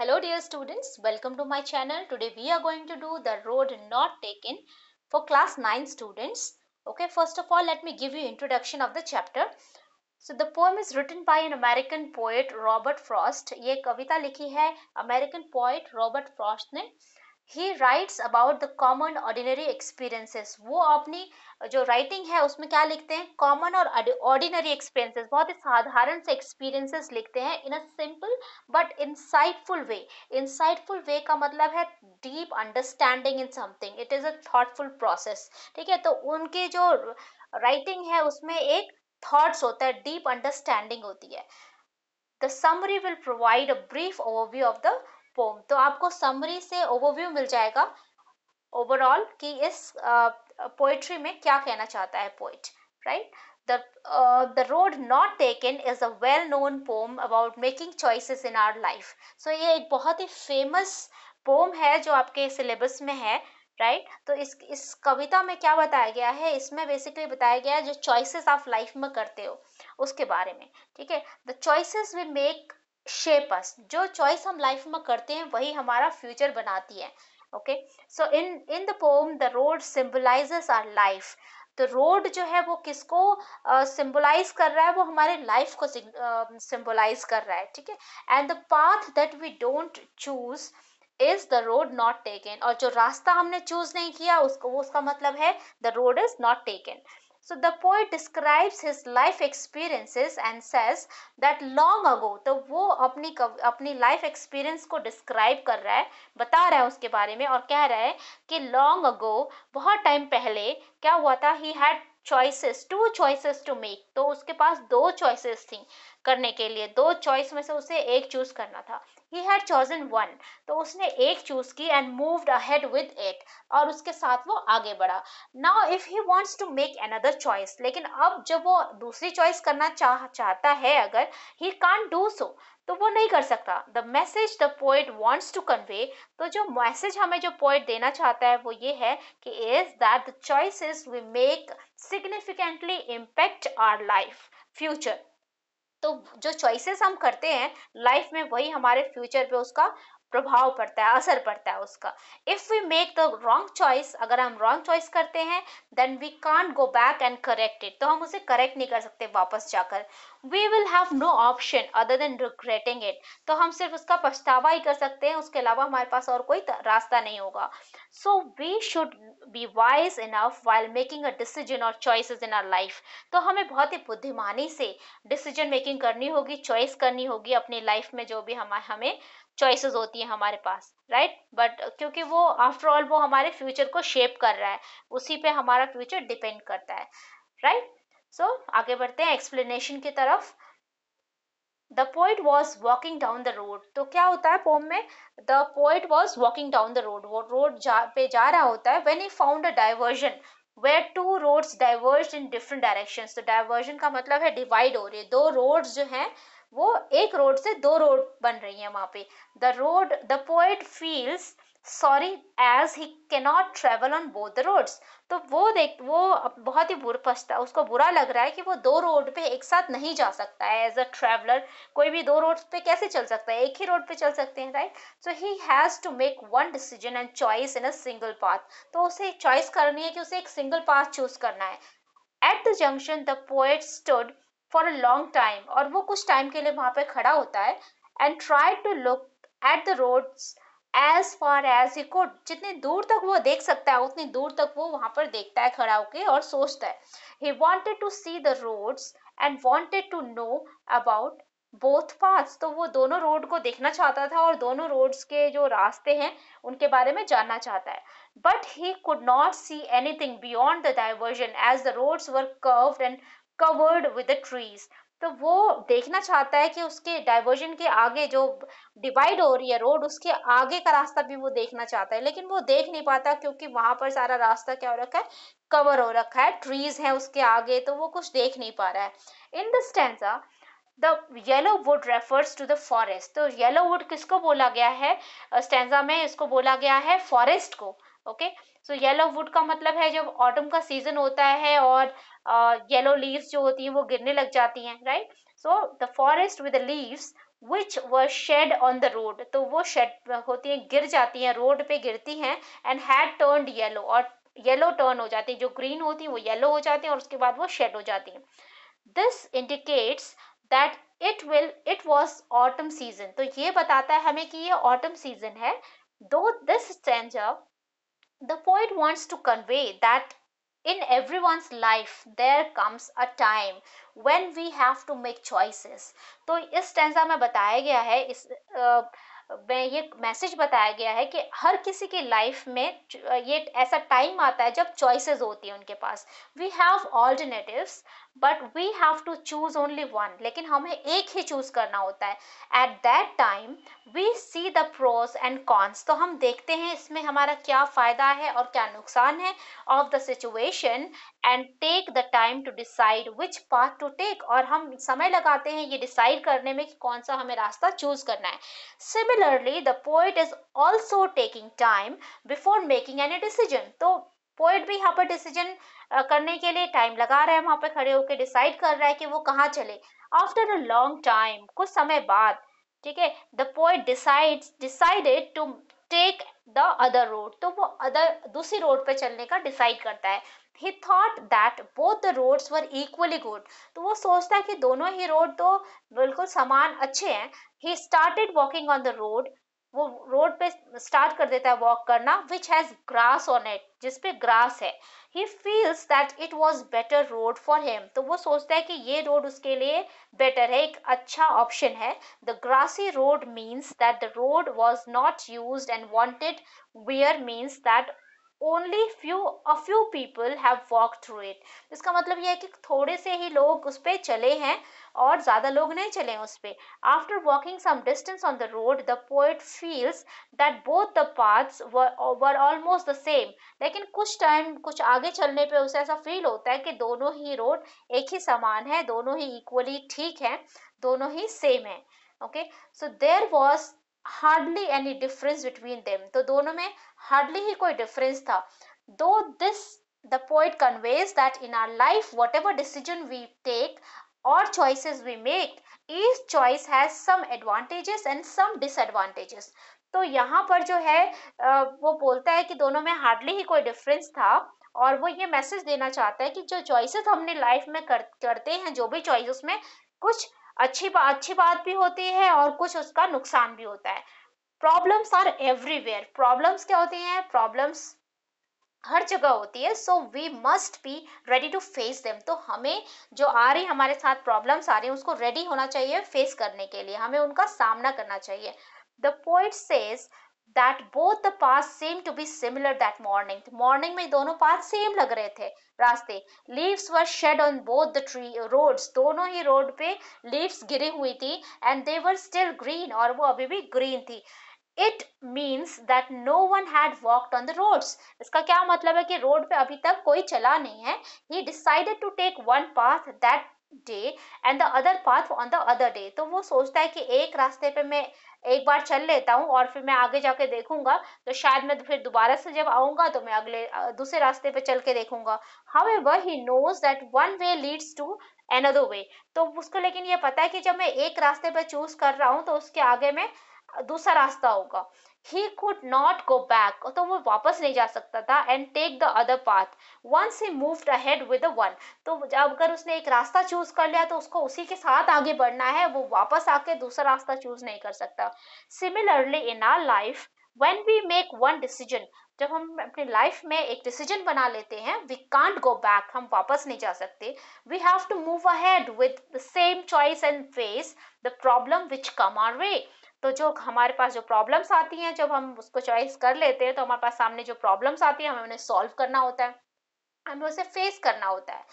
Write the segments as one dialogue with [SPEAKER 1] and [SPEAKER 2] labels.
[SPEAKER 1] Hello dear students, welcome to my channel. Today we are going to do the road not taken for class 9 students. Okay, first of all let me give you introduction of the chapter. So the poem is written by an American poet Robert Frost. ये कविता लिखी है American poet Robert Frost ने he writes about the common ordinary experiences वो अपनी जो writing है उसमें क्या लिखते हैं कॉमन और ऑर्डिनरी एक्सपीरियंसेस बहुत ही साधारण से एक्सपीरियंसेस लिखते हैं in a simple but insightful way insightful way का मतलब है deep understanding in something it is a thoughtful process ठीक है तो उनके जो राइटिंग है उसमें एक थॉट्स होता है डीप अंडरस्टैंडिंग होती है the summary will provide a brief overview of the poem तो आपको समरी से ओवरव्यू मिल जाएगा ओवरऑल कि इस पोइट्री uh, में क्या कहना चाहता है poet right the uh, the road not taken is a well known poem about making choices in our life ये एक बहुत ही फेमस पोम है जो आपके सिलेबस में है राइट right? तो इस इस कविता में क्या बताया गया है इसमें बेसिकली बताया गया है जो चॉइसेस आप लाइफ में करते हो उसके बारे में ठीक है the choices we make us जो चॉइस हम लाइफ में करते हैं वही हमारा फ्यूचर बनाती है okay so in in the poem the road symbolises our life तो रोड जो है वो किसको सिंबलाइज uh, कर रहा है वो हमारे लाइफ को सिंबलाइज uh, कर रहा है ठीक है and the path that we don't choose is the road not taken और जो रास्ता हमने चूज नहीं किया उसको वो उसका मतलब है the road is not taken So the poet describes his life experiences and says that long ago तो वो अपनी अपनी life experience को describe कर रहा है बता रहा है उसके बारे में और कह रहा है कि long ago बहुत time पहले क्या हुआ था he had choices two choices to make तो उसके पास दो choices थी करने के लिए दो choice में से उसे एक choose करना था ही हैड चोजन वन तो उसने एक चूज की and moved ahead with it और उसके साथ वो आगे बढ़ा now if he wants to make another choice लेकिन अब जब वो दूसरी चॉइस करना चाह चाहता है अगर ही कान डू सो तो वो नहीं कर सकता the message the poet wants to convey तो जो मैसेज हमें जो पोइट देना चाहता है वो ये है कि is that the choices we make significantly impact our life future तो जो चॉइसेस हम करते हैं लाइफ में वही हमारे फ्यूचर पे उसका प्रभाव पड़ता है असर पड़ता है उसका if we make the wrong choice अगर हम रॉन्ग चॉइस करते हैं then we can't go back and correct it तो हम उसे करेक्ट नहीं कर सकते वापस जाकर we will have no option other than regretting it तो हम सिर्फ उसका पछतावा ही कर सकते हैं उसके अलावा हमारे पास और कोई रास्ता नहीं होगा so we should be wise enough while making a decision और चॉइसेस इन आर लाइफ तो हमें बहुत ही बुद्धिमानी से डिसीजन मेकिंग करनी होगी चॉइस करनी होगी अपनी लाइफ में जो भी हम हमें चॉइसेस होती है हमारे पास राइट right? बट क्योंकि वो आफ्टर ऑल वो हमारे फ्यूचर को शेप कर रहा है उसी पे हमारा फ्यूचर डिपेंड करता है राइट right? सो so, आगे बढ़ते हैं एक्सप्लेनेशन की तरफ the poet was walking down the road तो क्या होता है पोम में the poet was walking down the road वो रोड जा पे जा रहा होता है when he found a diversion where two roads diverge in different direction तो डाइवर्जन का मतलब है डिवाइड हो रही है दो रोड जो हैं वो एक रोड से दो रोड बन रही है वहाँ पे the road the poet feels sorry as he cannot travel on both the roads तो वो देख वो बहुत ही बुरा पछता उसको बुरा लग रहा है कि वो दो रोड पे एक साथ नहीं जा सकता है एज अ ट्रेवलर कोई भी दो रोड पे कैसे चल सकता है एक ही रोड पे चल सकते हैं right so he has to make one decision and choice in a single path तो उसे चॉइस करनी है कि उसे एक सिंगल पाथ चूज करना है at the junction the poet stood for a long time और वो कुछ टाइम के लिए वहाँ पे खड़ा होता है and try to look at the roads as far as he could जितनी दूर तक वो देख सकता है उतनी दूर तक वो वहां पर देखता है खड़ा होके और सोचता है he wanted to see the roads and wanted to know about both paths तो वो दोनों रोड को देखना चाहता था और दोनों रोड्स के जो रास्ते हैं उनके बारे में जानना चाहता है but he could not see anything beyond the diversion as the roads were curved and covered with the trees तो वो देखना चाहता है कि उसके डाइवर्जन के आगे जो डिवाइड हो रही है रोड उसके आगे का रास्ता भी वो देखना चाहता है लेकिन वो देख नहीं पाता क्योंकि वहां पर सारा रास्ता क्या हो रखा है कवर हो रखा है ट्रीज है उसके आगे तो वो कुछ देख नहीं पा रहा है in the stanza the yellow wood refers to the forest तो येलो वुड किसको बोला गया है स्टेंजा में इसको बोला गया है फॉरेस्ट को ओके सो येलो वुड का मतलब है जब ऑटम का सीजन होता है और येलो लीव्स जो होती हैं वो गिरने लग जाती हैं right so the forest with the leaves which were shed on the road तो वो शेड होती हैं गिर जाती हैं रोड पे गिरती हैं एंड हैड टर्नड येलो और येलो टर्न हो जाती है जो ग्रीन होती है वो येलो हो जाती है और उसके बाद वो शेड हो जाती है this indicates that it will it was autumn season तो ये बताता है हमें कि ये ऑटम सीजन है though this change of the poet wants to convey that in everyone's life there comes a time when we have to make choices तो इस टेंसा में बताया गया है इस आ, में ये मैसेज बताया गया है कि हर किसी की लाइफ में ये ऐसा टाइम आता है जब चॉइसेस होती है उनके पास we have alternatives but we have to choose only one लेकिन हमें एक ही चूज करना होता है at that time we see the pros and cons तो हम देखते हैं इसमें हमारा क्या फायदा है और क्या नुकसान है of the situation and take the time to decide which path to take और हम समय लगाते हैं ये डिसाइड करने में कि कौन सा हमें रास्ता चूज करना है similarly the poet is also taking time before making any decision तो पोइट भी यहाँ पर डिसीजन करने के लिए टाइम लगा रहा है वहां पर खड़े होकर डिसाइड कर रहा है कि वो कहाँ चले आफ्टर अ लॉन्ग टाइम कुछ समय बाद ठीक है the poet decide decided to take the other road तो वो अदर दूसरी रोड पे चलने का डिसाइड करता है he thought that both the roads were equally good तो वो सोचता है कि दोनों ही रोड तो बिल्कुल समान अच्छे हैं he started walking on the road वो रोड पे स्टार्ट कर देता है वॉक करना which has grass on it जिसपे ग्रास है he feels that it was better road for him तो वो सोचता है कि ये रोड उसके लिए बेटर है एक अच्छा ऑप्शन है the grassy road means that the road was not use and wanted wear means that only few a few people have walk through it इसका मतलब यह है कि थोड़े से ही लोग उस पर चले हैं और ज़्यादा लोग नहीं चले उस पर after walking some distance on the road the poet feels that both the paths were almost the same लेकिन कुछ टाइम कुछ आगे चलने पर उसे ऐसा फील होता है कि दोनों ही रोड एक ही समान है दोनों ही इक्वली ठीक है दोनों ही सेम है okay so there was hardly any difference between them to dono mein hardly hi koi difference tha though this the poet conveys that in our life whatever decision we take or choices we make each choice has some advantages and some disadvantages तो यहाँ पर जो है वो बोलता है कि दोनों में हार्डली ही कोई डिफरेंस था और वो ये मैसेज देना चाहता है कि जो चॉइसेस हमने लाइफ में कर, करते हैं जो भी चॉइसेस में कुछ अच्छी बा, अच्छी बात भी होती है और कुछ उसका नुकसान भी होता है प्रॉब्लम्स आर एवरीवेयर प्रॉब्लम्स क्या होती हैं प्रॉब्लम्स हर जगह होती है so we must be ready to face them तो हमें जो आ रही हमारे साथ प्रॉब्लम्स आ रही हैं उसको रेडी होना चाहिए फेस करने के लिए हमें उनका सामना करना चाहिए the poet says that both the path same to be similar that morning morning में दोनों पाथ सेम लग रहे थे रास्ते leaves were shed on both the tree roads दोनों ही रोड पे लीव्स गिरी हुई थी and they were still green और वो अभी भी ग्रीन थी it means that no one had walked on the roads इसका क्या मतलब है कि रोड पे अभी तक कोई चला नहीं है he decided to take one path that day and the other path on the other day तो वो सोचता है कि एक रास्ते पे मैं एक बार चल लेता हूँ और फिर मैं आगे जाके देखूंगा तो शायद मैं फिर दोबारा से जब आऊंगा तो मैं अगले दूसरे रास्ते पे चल के देखूंगा however he knows that one way leads to another way तो उसको लेकिन ये पता है कि जब मैं एक रास्ते पर चूज कर रहा हूँ तो उसके आगे में दूसरा रास्ता होगा he could not go back तो वो वापस नहीं जा सकता था and take the other path once he moved ahead with one तो जब अगर उसने एक रास्ता चूज कर लिया तो उसको उसी के साथ आगे बढ़ना है वो वापस आके दूसरा रास्ता चूज नहीं कर सकता similarly in our life when we make one decision जब हम अपनी लाइफ में एक डिसीजन बना लेते हैं वी कांट गो बैक हम वापस नहीं जा सकते we have to move ahead with the same choice and face the problem which come our way तो जो हमारे पास जो प्रॉब्लम्स आती हैं जब हम उसको चॉइस कर लेते हैं तो हमारे पास सामने जो प्रॉब्लम्स आती हैं हमें उन्हें सॉल्व करना होता है हमें उसे फेस करना होता है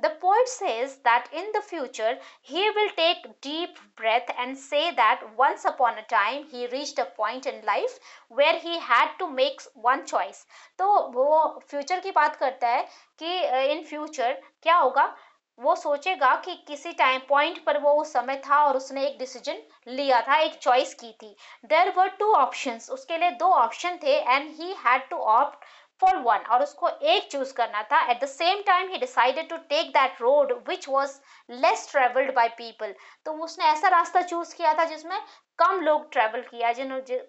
[SPEAKER 1] the poet says that in the future he will take deep breath and say that once upon a time he reach a point in life where he had to make one choice तो वो future की बात करता है कि in future क्या होगा वो सोचेगा कि किसी टाइम पॉइंट पर वो उस समय था और उसने एक डिसीजन लिया था एक चॉइस की थी देर वर टू ऑप्शन उसके लिए दो ऑप्शन थे and he had to opt for one और उसको एक चूज करना था at the same time he decided to take that road which was less travelled by people तो उसने ऐसा रास्ता चूज किया था जिसमें कम लोग ट्रेवल किया जिन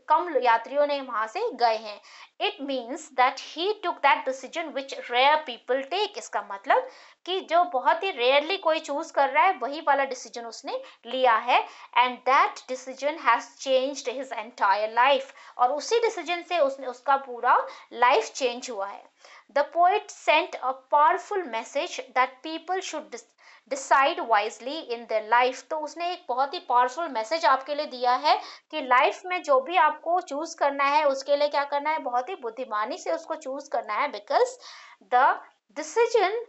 [SPEAKER 1] कम यात्रियों ने वहाँ से गए हैं it means that he took that decision which rare people take इसका मतलब कि जो बहुत ही रेयरली कोई चूज कर रहा है वही वाला डिसीजन उसने लिया है and that decision has change his entire life और उसी डिसीजन से उसने उसका पूरा लाइफ चेंज हुआ है The poet sent a powerful message that people should decide wisely in their life तो उसने एक बहुत ही पावरफुल मैसेज आपके लिए दिया है कि लाइफ में जो भी आपको चूज करना है उसके लिए क्या करना है बहुत ही बुद्धिमानी से उसको चूज करना है because the decision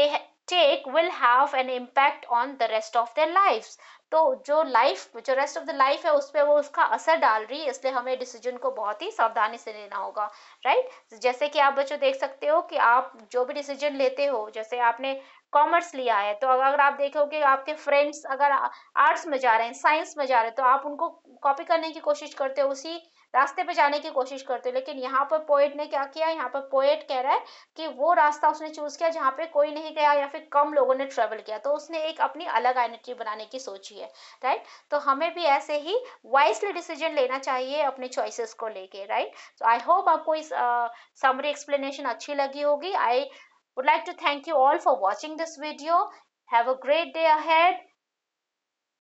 [SPEAKER 1] they take will have an impact on the rest of their life तो जो लाइफ जो रेस्ट ऑफ द लाइफ है उस पर वो उसका असर डाल रही है इसलिए हमें डिसीजन को बहुत ही सावधानी से लेना होगा राइट जैसे कि आप बच्चों देख सकते हो कि आप जो भी डिसीजन लेते हो जैसे आपने कॉमर्स लिया है तो अगर आप देखोगे आपके फ्रेंड्स अगर आर्ट्स में जा रहे हैं साइंस में जा रहे हैं तो आप उनको कॉपी करने की कोशिश करते हो उसी रास्ते पे जाने की कोशिश करते हो लेकिन यहाँ पर पोएट ने क्या किया यहाँ पर पोएट कह रहा है कि वो रास्ता उसने चूज किया जहाँ पे कोई नहीं गया या फिर कम लोगों ने ट्रेवल किया तो उसने एक अपनी अलग आइडेंटिटी बनाने की सोची है राइट तो हमें भी ऐसे ही वाइसली डिसीजन लेना चाहिए अपने चॉइसेस को लेके राइट तो आई होप आपको इस समरी uh, एक्सप्लेनेशन अच्छी लगी होगी I would like to thank you all for watching this video have a great day ahead